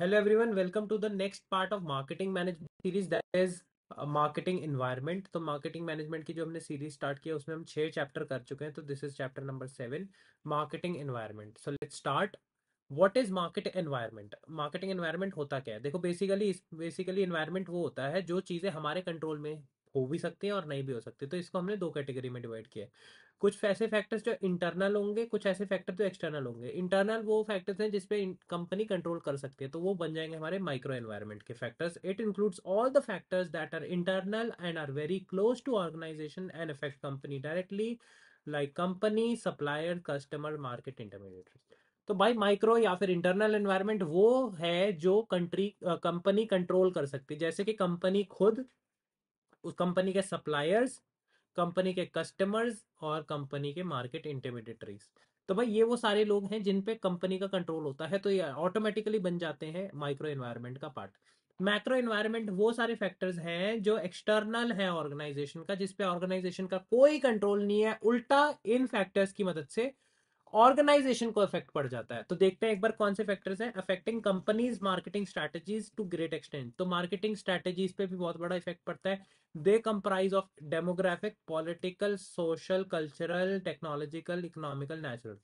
Hello everyone, welcome to the next part of marketing management series that is marketing uh, environment तो marketing management की जो हमने series start किया उसमें हम छह चैप्टर कर चुके हैं तो this is chapter number seven marketing environment so let's start what is market environment marketing environment होता क्या है देखो बेसिकली बेसिकली एनवायरनमेंट वो होता है जो चीज़ें हमारे कंट्रोल में हो भी सकती है और नहीं भी हो सकती तो इसको हमने दो कैटेगरी में डिवाइड किया कुछ ऐसे फैक्टर्स जो इंटरनल होंगे कुछ ऐसे फैक्टर जो एक्सटर्नल होंगे इंटरनल वो फैक्टर्स हैं जिसपे कंपनी कंट्रोल कर सकती है तो वो बन जाएंगे हमारे माइक्रो एनवायरमेंट के factors it includes all the factors that are internal and are very close to organization and affect company directly like company supplier customer market intermediary तो भाई माइक्रो या फिर इंटरनल एनवायरमेंट वो है जो कंट्री कंपनी कंट्रोल कर सकती है जैसे कि कंपनी खुद उस कंपनी के सप्लायर्स कंपनी के कस्टमर्स और कंपनी के मार्केट इंटरमीडिएटरीज तो भाई ये वो सारे लोग हैं जिन पे कंपनी का कंट्रोल होता है तो ये ऑटोमेटिकली बन जाते हैं माइक्रो एनवायरमेंट का पार्ट मैक्रो एनवायरमेंट वो सारे फैक्टर्स हैं जो एक्सटर्नल है ऑर्गेनाइजेशन का जिसपे ऑर्गेनाइजेशन का कोई कंट्रोल नहीं है उल्टा इन फैक्टर्स की मदद से ऑर्गेनाइजेशन को इफेक्ट पड़ जाता है तो देखते हैं एक बार कौन से फैक्टर्स हैं affecting companies marketing strategies to great extent तो मार्केटिंग स्ट्रेटजीज पे भी बहुत बड़ा इफेक्ट पड़ता है they comprise of demographic political social cultural technological economical natural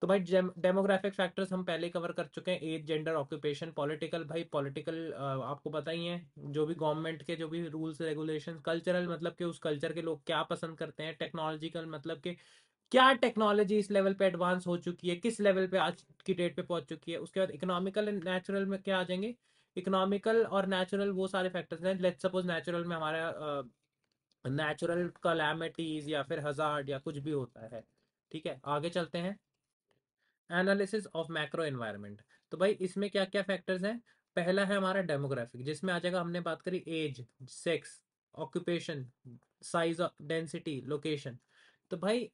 तो भाई डेमोग्राफिक फैक्टर्स हम पहले कवर कर चुके हैं एज जेंडर ऑक्यूपेशन पॉलिटिकल भाई पॉलिटिकल आपको पता ही है जो भी गवर्नमेंट के जो भी रूल्स रेगुलेशन कल्चरल मतलब के उस कल्चर के लोग क्या पसंद करते हैं टेक्नोलॉजिकल मतलब के क्या टेक्नोलॉजी इस लेवल पे एडवांस हो चुकी है किस लेवल पे आज की डेट पे पहुंच चुकी है उसके बाद इकोनॉमिकल एंड नेचुरल में क्या आ जाएंगे इकोनॉमिकल और नेचुरल वो सारे फैक्टर्स हैं लेट्स सपोज नेचुरल में हमारा नेचुरल कलेमिटीज या फिर हजार्ड या कुछ भी होता है ठीक है आगे चलते हैं एनालिसिस ऑफ मैक्रो एनवायरमेंट तो भाई इसमें क्या क्या फैक्टर्स हैं पहला है हमारा डेमोग्राफिक जिसमें आ जाएगा हमने बात करी age sex occupation size density location तो भाई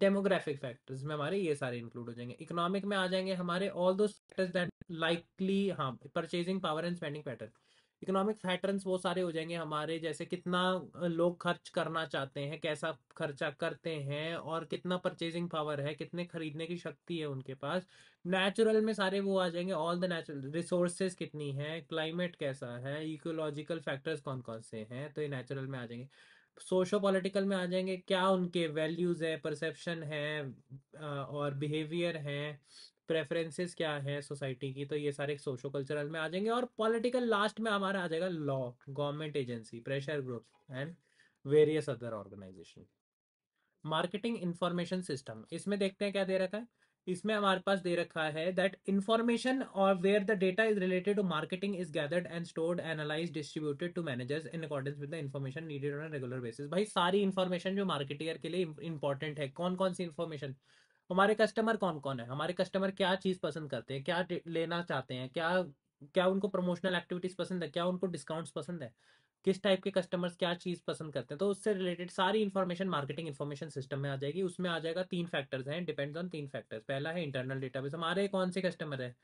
डेमोग्राफिक फैक्टर्स में हमारे ये सारे इंक्लूड हो जाएंगे इकोनॉमिक में आ जाएंगे हमारे all those factors that likely हाँ purchasing power and spending pattern economic patterns वो सारे हो जाएंगे हमारे जैसे कितना लोग खर्च करना चाहते हैं कैसा खर्चा करते हैं और कितना परचेजिंग पावर है कितने खरीदने की शक्ति है उनके पास नेचुरल में सारे वो आ जाएंगे ऑल द नेचुरल रिसोर्सेज कितनी है क्लाइमेट कैसा है इकोलॉजिकल फैक्टर्स कौन कौन से हैं तो ये नेचुरल में आ जाएंगे सोशो पॉलिटिकल में आ जाएंगे क्या उनके वैल्यूज है परसेप्शन है और बिहेवियर है प्रेफरेंसेस क्या है सोसाइटी की तो ये सारे सोशो कल्चरल में आ जाएंगे और पॉलिटिकल लास्ट में हमारा आ जाएगा law government agency pressure group and various other organization marketing information system इसमें देखते हैं क्या दे रखा है इसमें हमारे पास दे रखा है दैट इंफॉर्मेशन और where the data is related to marketing is gathered and stored analyse distributed to managers in accordance with the information needed on regular basis भाई सारी इन्फॉर्मेशन जो मार्केटियर के लिए इंपॉर्टेंट है कौन कौन सी इन्फॉर्मेशन हमारे कस्टमर कौन कौन है हमारे कस्टमर क्या चीज़ पसंद करते हैं क्या लेना चाहते हैं क्या क्या उनको प्रमोशनल एक्टिविटीज पसंद है क्या उनको डिस्काउंट्स पसंद है किस टाइप के कस्टमर्स क्या चीज़ पसंद करते हैं तो उससे रिलेटेड सारी इन्फॉर्मेशन मार्केटिंग इन्फॉर्मेशन सिस्टम में आ जाएगी उसमें आ जाएगा तीन फैक्टर्स हैं डिपेंड्स ऑन तीन फैक्टर्स पहला है इंटरनल डेटाबेस हमारे कौन से कस्टमर है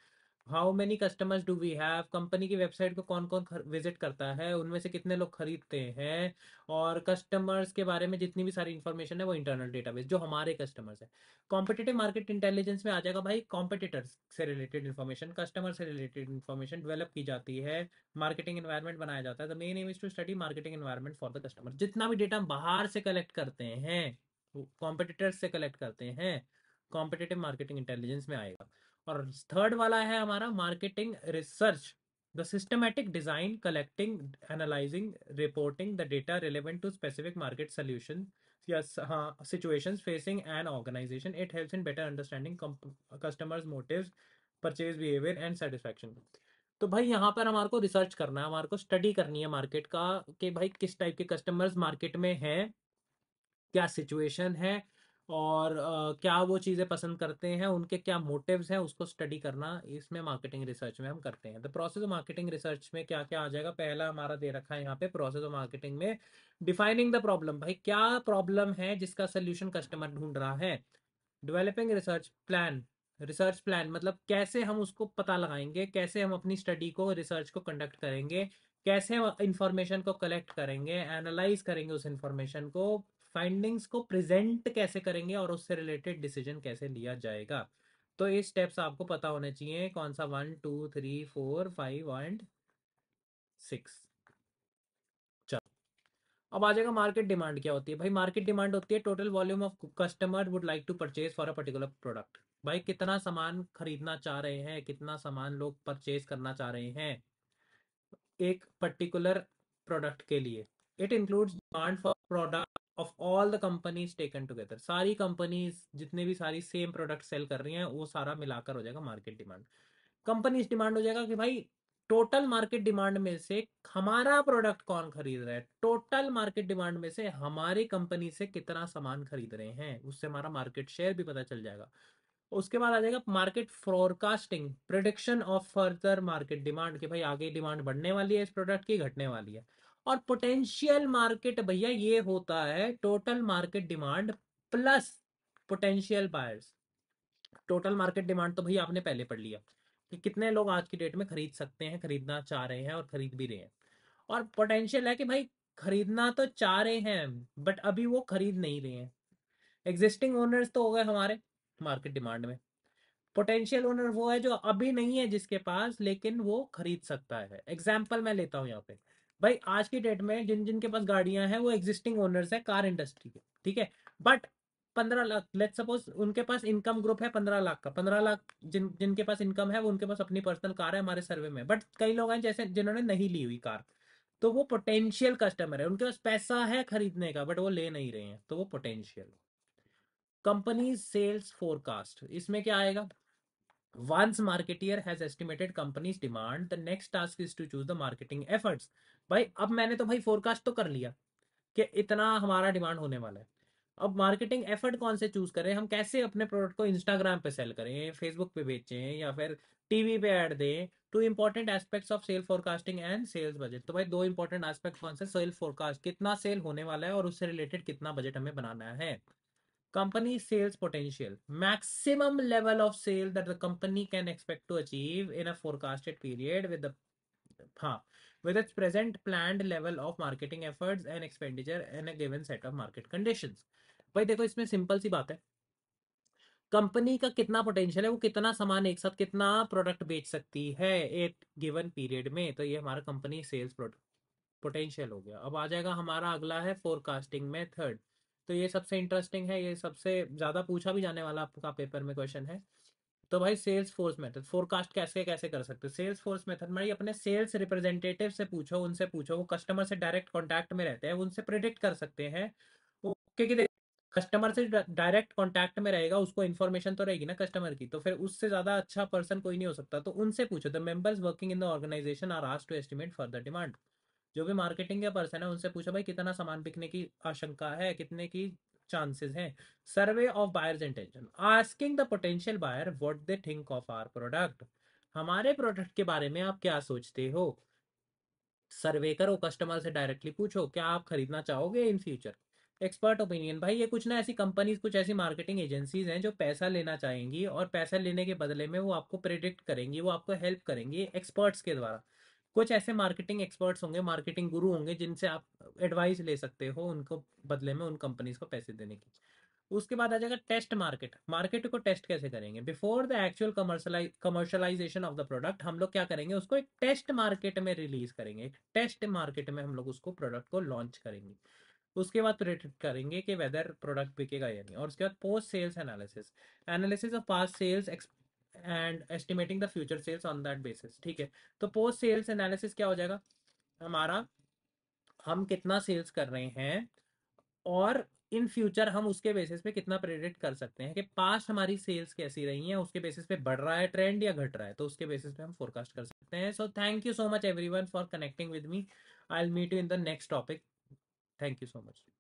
how many customers do we have company की वेबसाइट को कौन कौन विजिट करता है उनमें से कितने लोग खरीदते हैं और कस्टमर्स के बारे में जितनी भी सारी इन्फॉर्मेशन है वो इंटरनल डेटाबेस जो हमारे कस्टमर्स है कॉम्पिटेटिव मार्केट इंटेलिजेंस में आ जाएगा भाई कॉम्पिटिटर्स से रिलेटेड इन्फॉर्मेशन कस्टमर से रिलेटेड इन्फॉर्मेशन डेवलप की जाती है मार्केटिंग इन्वायरमेंट बनाया जाता है the main aim is to study marketing environment for the customer जितना भी डेटा हम बाहर से कलेक्ट करते हैं कॉम्पिटिटर्स से कलेक्ट करते हैं कॉम्पिटेटिव मार्केटिंग इंटेलिजेंस में आएगा और थर्ड वाला है हमारा marketing research the systematic design collecting analysing reporting the data relevant to specific market solution situation facing an organization it help in better understanding customers motive purchase behaviour and satisfaction तो भाई यहाँ पर हमारे को research करना है हमारे को स्टडी करनी है मार्केट का कि भाई किस टाइप के कस्टमर्स मार्केट में हैं क्या सिचुएशन है और uh, क्या वो चीज़ें पसंद करते हैं उनके क्या मोटिव्स हैं उसको स्टडी करना इसमें मार्केटिंग रिसर्च में हम करते हैं the process of marketing research में क्या क्या आ जाएगा पहला हमारा दे रखा है यहाँ पे प्रोसेस ऑफ मार्केटिंग में डिफाइनिंग द प्रॉब्लम भाई क्या प्रॉब्लम है जिसका सोल्यूशन कस्टमर ढूंढ रहा है developing research plan research plan मतलब कैसे हम उसको पता लगाएंगे कैसे हम अपनी स्टडी को रिसर्च को कंडक्ट करेंगे कैसे इंफॉर्मेशन को कलेक्ट करेंगे एनालाइज करेंगे उस इंफॉर्मेशन को फाइंडिंग्स को प्रेजेंट कैसे करेंगे और उससे रिलेटेड डिसीजन कैसे लिया जाएगा तो ये स्टेप्स आपको पता होने चाहिए कौन सा one two three four five and six चलो अब आ जाएगा मार्केट डिमांड क्या होती है भाई मार्केट डिमांड होती है total volume of customer would like to purchase for a particular product भाई कितना सामान खरीदना चाह रहे हैं कितना सामान लोग परचेज करना चाह रहे हैं एक पर्टिकुलर प्रोडक्ट के लिए it includes demand for product of all the companies taken together सारी कंपनीज जितने भी सारी सेम प्रोडक्ट सेल कर रही हैं वो सारा मिलाकर हो जाएगा मार्केट डिमांड कंपनीज डिमांड हो जाएगा कि भाई टोटल मार्केट डिमांड में से हमारा प्रोडक्ट कौन खरीद रहा है टोटल मार्केट डिमांड में से हमारी कंपनी से कितना सामान खरीद रहे हैं उससे हमारा मार्केट शेयर भी पता चल जाएगा उसके बाद आ जाएगा market forecasting prediction of further market demand कि भाई आगे डिमांड बढ़ने वाली है इस प्रोडक्ट की घटने वाली है और पोटेंशियल मार्केट भैया ये होता है total market demand plus potential buyers total market demand तो भैया आपने पहले पढ़ लिया कि कितने लोग आज की डेट में खरीद सकते हैं खरीदना चाह रहे हैं और खरीद भी रहे हैं और पोटेंशियल है कि भाई खरीदना तो चाह रहे हैं बट अभी वो खरीद नहीं रहे हैं एग्जिस्टिंग ओनर्स तो हो गए हमारे मार्केट डिमांड में पोटेंशियल ओनर वो है जो अभी नहीं है जिसके पास लेकिन वो खरीद सकता है एग्जाम्पल मैं लेता हूँ यहाँ पे भाई आज की डेट में जिन जिनके पास गाड़ियां हैं वो एग्जिस्टिंग ओनर्स है कार इंडस्ट्री के ठीक है बट पंद्रह लाख लेट सपोज उनके पास इनकम ग्रुप है पंद्रह लाख का पंद्रह लाख जिन जिनके पास इनकम है वो उनके पास अपनी पर्सनल कार है हमारे सर्वे में बट कई लोग हैं जैसे जिन्होंने नहीं ली हुई कार तो वो पोटेंशियल कस्टमर है उनके पास पैसा है खरीदने का बट वो ले नहीं रहे हैं तो वो पोटेंशियल कंपनी सेल्स फोरकास्ट इसमें क्या आएगा once marketeer has estimated companies demand the next task is to choose the marketing efforts भाई अब मैंने तो भाई फोरकास्ट तो कर लिया कि इतना हमारा डिमांड होने वाला है अब मार्केटिंग एफर्ट कौन से चूज करें हम कैसे अपने प्रोडक्ट को इंस्टाग्राम पे सेल करें फेसबुक पे बेचें या फिर टीवी पे ऐड दें two important aspects of sale forecasting and sales budget तो भाई दो इंपॉर्टेंट एस्पेक्ट कौन से सेल फोरकास्ट कितना सेल होने वाला है और उससे रिलेटेड कितना बजट हमें बनाना है company sales potential maximum level of sale that the company can expect to achieve in a forecasted period with हाँ with its present planned level of marketing efforts and expenditure in a given set of market conditions भाई देखो इसमें simple सी बात है company का कितना potential है वो कितना सामान एक साथ कितना प्रोडक्ट बेच सकती है एक गिवन पीरियड में तो ये हमारा कंपनी सेल्स पोटेंशियल हो गया अब आ जाएगा हमारा अगला है फोरकास्टिंग मेथड तो ये सबसे इंटरेस्टिंग है ये सबसे ज़्यादा पूछा भी जाने वाला आपका पेपर में क्वेश्चन है तो भाई सेल्स फोर्स मेथड फोरकास्ट कैसे कैसे कर सकते हो सेल्स फोर्स मेथड भाई अपने सेल्स रिप्रेजेंटेटिव से पूछो उनसे पूछो वो कस्टमर से डायरेक्ट कॉन्टैक्ट में रहते हैं उनसे प्रिडिक्ट कर सकते हैं क्योंकि कस्टमर से डायरेक्ट कॉन्टैक्ट में रहेगा उसको इन्फॉर्मेशन तो रहेगी ना कस्टमर की तो फिर उससे ज्यादा अच्छा पर्सन कोई नहीं हो सकता तो उनसे पूछो the members working in the organization are asked to estimate for the demand जो भी मार्केटिंग के पर्सन है उनसे पूछो भाई कितना सामान बिकने की आशंका है कितने की चांसेस हैं survey of buyers intention asking the potential buyer what they think of our product हमारे प्रोडक्ट के बारे में आप क्या सोचते हो सर्वे करो कस्टमर से डायरेक्टली पूछो क्या आप खरीदना चाहोगे इन फ्यूचर एक्सपर्ट ओपिनियन भाई ये कुछ ना ऐसी कंपनीज कुछ ऐसी मार्केटिंग एजेंसीज हैं जो पैसा लेना चाहेंगी और पैसा लेने के बदले में वो आपको प्रिडिक्ट करेंगी वो आपको हेल्प करेंगी एक्सपर्ट्स के द्वारा कुछ ऐसे मार्केटिंग एक्सपर्ट्स होंगे मार्केटिंग गुरु होंगे जिनसे आप एडवाइस ले सकते हो उनको बदले में उन कंपनीज को पैसे देने की उसके बाद आ जाएगा टेस्ट मार्केट मार्केट को टेस्ट कैसे करेंगे before the actual commercialization of the product हम लोग क्या करेंगे उसको एक टेस्ट मार्केट में रिलीज करेंगे एक टेस्ट मार्केट में हम लोग उसको प्रोडक्ट को लॉन्च करेंगे उसके बाद रेटेड करेंगे कि वेदर प्रोडक्ट बिकेगा या नहीं और उसके बाद post sales analysis analysis of past sales and estimating the future sales on that basis ठीक है तो पोस्ट सेल्स एनालिसिस क्या हो जाएगा हमारा हम कितना सेल्स कर रहे हैं और इन फ्यूचर हम उसके बेसिस पे कितना प्रेडिक्ट कर सकते हैं कि पास्ट हमारी सेल्स कैसी रही हैं उसके बेसिस पे बढ़ रहा है ट्रेंड या घट रहा है तो उसके बेसिस पे हम फोरकास्ट कर सकते हैं so thank you so much everyone for connecting with me I will meet you in the next topic thank you so much